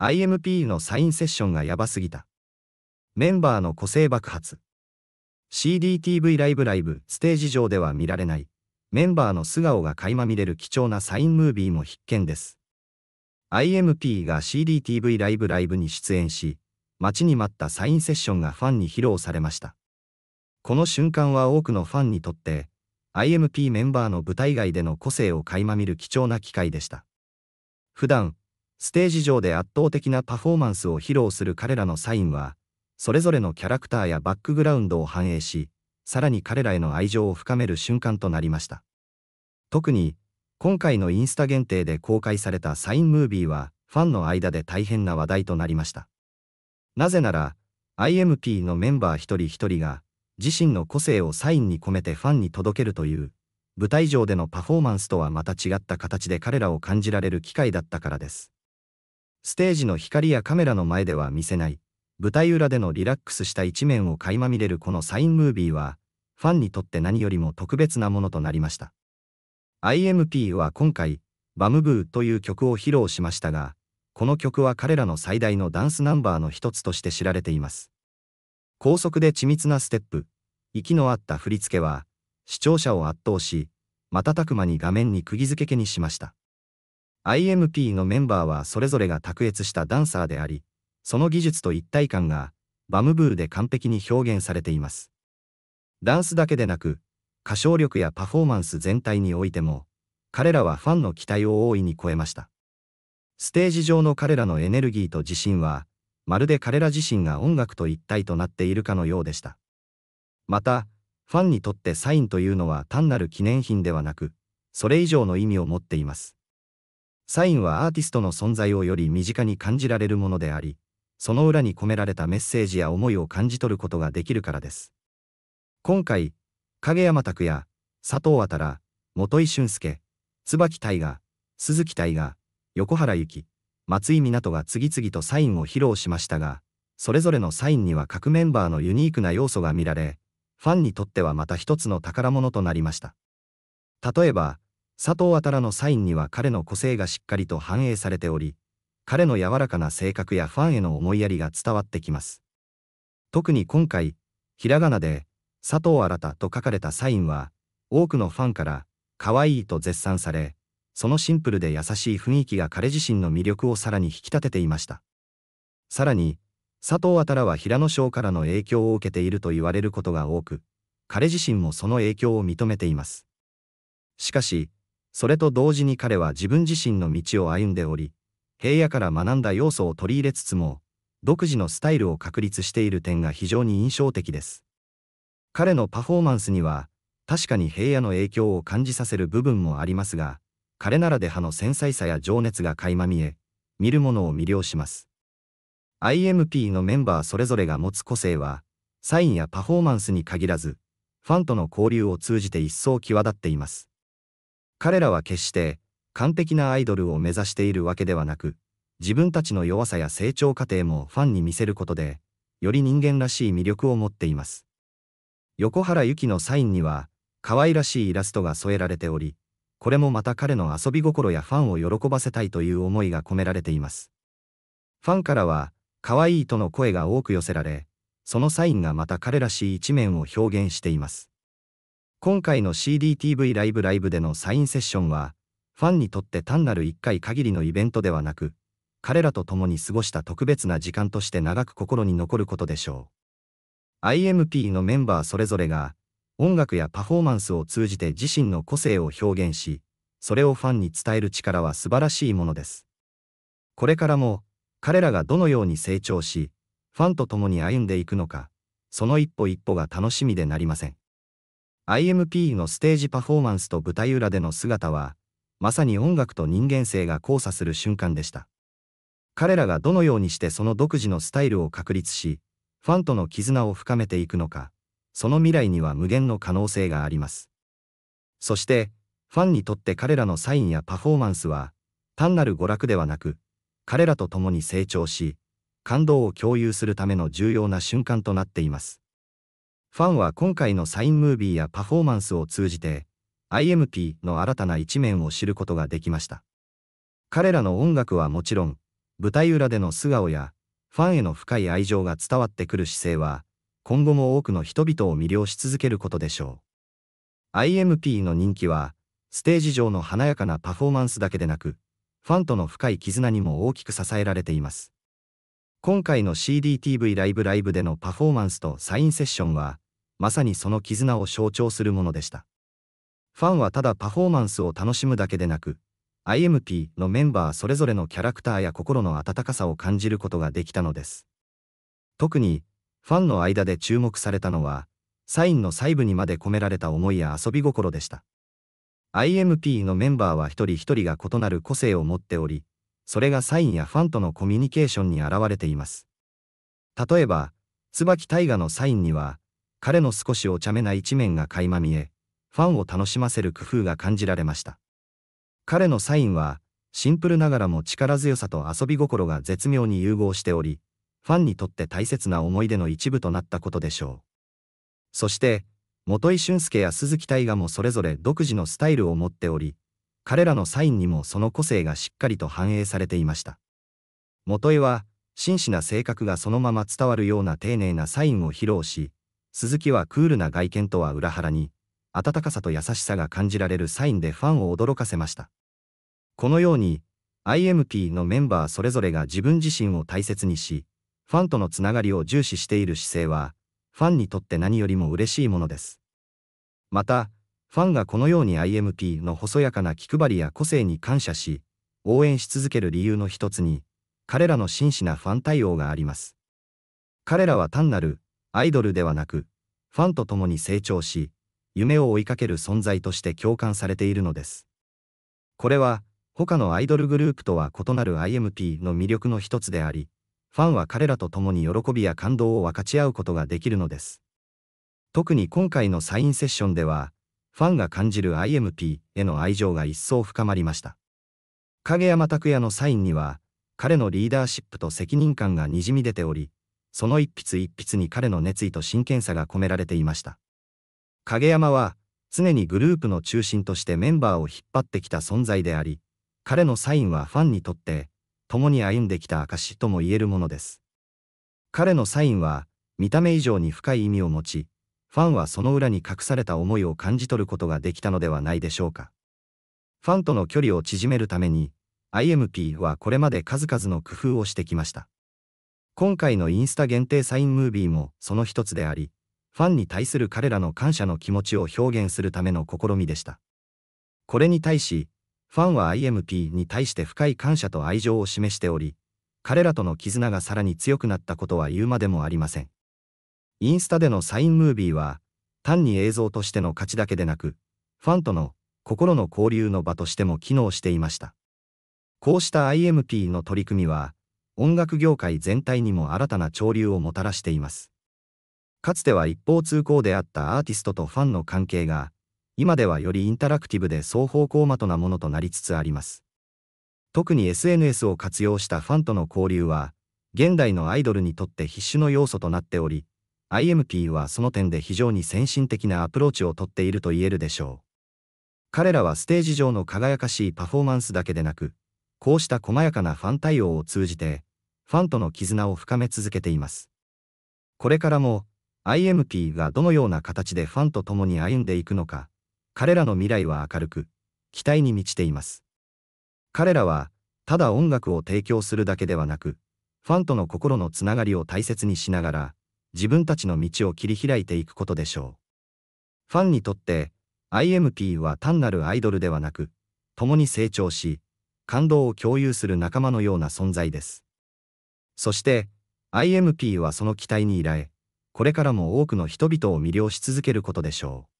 IMP のサインセッションがやばすぎた。メンバーの個性爆発。CDTV ライブライブステージ上では見られないメンバーの素顔が垣間見れる貴重なサインムービーも必見です。IMP が CDTV ライブライブに出演し、待ちに待ったサインセッションがファンに披露されました。この瞬間は多くのファンにとって、IMP メンバーの舞台外での個性を垣間見る貴重な機会でした。普段、ステージ上で圧倒的なパフォーマンスを披露する彼らのサインは、それぞれのキャラクターやバックグラウンドを反映し、さらに彼らへの愛情を深める瞬間となりました。特に、今回のインスタ限定で公開されたサインムービーは、ファンの間で大変な話題となりました。なぜなら、IMP のメンバー一人一人が、自身の個性をサインに込めてファンに届けるという、舞台上でのパフォーマンスとはまた違った形で彼らを感じられる機会だったからです。ステージの光やカメラの前では見せない、舞台裏でのリラックスした一面を垣間見れるこのサインムービーは、ファンにとって何よりも特別なものとなりました。IMP は今回、バムブーという曲を披露しましたが、この曲は彼らの最大のダンスナンバーの一つとして知られています。高速で緻密なステップ、息の合った振り付けは、視聴者を圧倒し、瞬く間に画面に釘付けにしました。IMP のメンバーはそれぞれが卓越したダンサーであり、その技術と一体感がバムブールで完璧に表現されています。ダンスだけでなく、歌唱力やパフォーマンス全体においても、彼らはファンの期待を大いに超えました。ステージ上の彼らのエネルギーと自信は、まるで彼ら自身が音楽と一体となっているかのようでした。また、ファンにとってサインというのは単なる記念品ではなく、それ以上の意味を持っています。サインはアーティストの存在をより身近に感じられるものであり、その裏に込められたメッセージや思いを感じ取ることができるからです。今回、影山拓也、佐藤渡ら、元井俊介、椿大河、鈴木大河、横原由紀、松井湊が次々とサインを披露しましたが、それぞれのサインには各メンバーのユニークな要素が見られ、ファンにとってはまた一つの宝物となりました。例えば、佐藤らのサインには彼の個性がしっかりと反映されており、彼の柔らかな性格やファンへの思いやりが伝わってきます。特に今回、ひらがなで、佐藤新と書かれたサインは、多くのファンから、可愛いと絶賛され、そのシンプルで優しい雰囲気が彼自身の魅力をさらに引き立てていました。さらに、佐藤あは平野翔からの影響を受けていると言われることが多く、彼自身もその影響を認めています。しかし、それと同時に彼は自分自身の道を歩んでおり、平野から学んだ要素を取り入れつつも、独自のスタイルを確立している点が非常に印象的です。彼のパフォーマンスには、確かに平野の影響を感じさせる部分もありますが、彼ならではの繊細さや情熱が垣間見え、見るものを魅了します。IMP のメンバーそれぞれが持つ個性は、サインやパフォーマンスに限らず、ファンとの交流を通じて一層際立っています。彼らは決して完璧なアイドルを目指しているわけではなく、自分たちの弱さや成長過程もファンに見せることで、より人間らしい魅力を持っています。横原由紀のサインには、可愛らしいイラストが添えられており、これもまた彼の遊び心やファンを喜ばせたいという思いが込められています。ファンからは、可愛いとの声が多く寄せられ、そのサインがまた彼らしい一面を表現しています。今回の CDTV ライブライブでのサインセッションは、ファンにとって単なる1回限りのイベントではなく、彼らと共に過ごした特別な時間として長く心に残ることでしょう。IMP のメンバーそれぞれが、音楽やパフォーマンスを通じて自身の個性を表現し、それをファンに伝える力は素晴らしいものです。これからも、彼らがどのように成長し、ファンと共に歩んでいくのか、その一歩一歩が楽しみでなりません。IMP のステージパフォーマンスと舞台裏での姿は、まさに音楽と人間性が交差する瞬間でした。彼らがどのようにしてその独自のスタイルを確立し、ファンとの絆を深めていくのか、その未来には無限の可能性があります。そして、ファンにとって彼らのサインやパフォーマンスは、単なる娯楽ではなく、彼らと共に成長し、感動を共有するための重要な瞬間となっています。ファンは今回のサインムービーやパフォーマンスを通じて、IMP の新たな一面を知ることができました。彼らの音楽はもちろん、舞台裏での素顔や、ファンへの深い愛情が伝わってくる姿勢は、今後も多くの人々を魅了し続けることでしょう。IMP の人気は、ステージ上の華やかなパフォーマンスだけでなく、ファンとの深い絆にも大きく支えられています。今回の CDTV ライブライブでのパフォーマンスとサインセッションは、まさにその絆を象徴するものでした。ファンはただパフォーマンスを楽しむだけでなく、IMP のメンバーそれぞれのキャラクターや心の温かさを感じることができたのです。特に、ファンの間で注目されたのは、サインの細部にまで込められた思いや遊び心でした。IMP のメンバーは一人一人が異なる個性を持っており、それがサインやファンとのコミュニケーションに現れています。例えば、椿大河のサインには、彼の少しお茶目な一面が垣間見え、ファンを楽しませる工夫が感じられました。彼のサインは、シンプルながらも力強さと遊び心が絶妙に融合しており、ファンにとって大切な思い出の一部となったことでしょう。そして、元井俊介や鈴木大河もそれぞれ独自のスタイルを持っており、彼らのサインにもその個性がしっかりと反映されていました。元江は、真摯な性格がそのまま伝わるような丁寧なサインを披露し、鈴木はクールな外見とは裏腹に、温かさと優しさが感じられるサインでファンを驚かせました。このように、IMP のメンバーそれぞれが自分自身を大切にし、ファンとのつながりを重視している姿勢は、ファンにとって何よりも嬉しいものです。また、ファンがこのように IMP の細やかな気配りや個性に感謝し、応援し続ける理由の一つに、彼らの真摯なファン対応があります。彼らは単なるアイドルではなく、ファンと共に成長し、夢を追いかける存在として共感されているのです。これは、他のアイドルグループとは異なる IMP の魅力の一つであり、ファンは彼らと共に喜びや感動を分かち合うことができるのです。特に今回のサインセッションでは、ファンが感じる IMP への愛情が一層深まりました。影山拓也のサインには、彼のリーダーシップと責任感がにじみ出ており、その一筆一筆に彼の熱意と真剣さが込められていました。影山は、常にグループの中心としてメンバーを引っ張ってきた存在であり、彼のサインはファンにとって、共に歩んできた証とも言えるものです。彼のサインは、見た目以上に深い意味を持ち、ファンはその裏に隠された思いを感じ取ることができたのではないでしょうか。ファンとの距離を縮めるために、IMP はこれまで数々の工夫をしてきました。今回のインスタ限定サインムービーもその一つであり、ファンに対する彼らの感謝の気持ちを表現するための試みでした。これに対し、ファンは IMP に対して深い感謝と愛情を示しており、彼らとの絆がさらに強くなったことは言うまでもありません。インスタでのサインムービーは、単に映像としての価値だけでなく、ファンとの心の交流の場としても機能していました。こうした IMP の取り組みは、音楽業界全体にも新たな潮流をもたらしています。かつては一方通行であったアーティストとファンの関係が、今ではよりインタラクティブで双方向的なものとなりつつあります。特に SNS を活用したファンとの交流は、現代のアイドルにとって必死の要素となっており、IMP はその点で非常に先進的なアプローチをとっていると言えるでしょう。彼らはステージ上の輝かしいパフォーマンスだけでなく、こうした細やかなファン対応を通じて、ファンとの絆を深め続けています。これからも、IMP がどのような形でファンと共に歩んでいくのか、彼らの未来は明るく、期待に満ちています。彼らは、ただ音楽を提供するだけではなく、ファンとの心のつながりを大切にしながら、自分たちの道を切り開いていくことでしょう。ファンにとって IMP は単なるアイドルではなく、共に成長し、感動を共有する仲間のような存在です。そして、IMP はその期待に依頼、これからも多くの人々を魅了し続けることでしょう。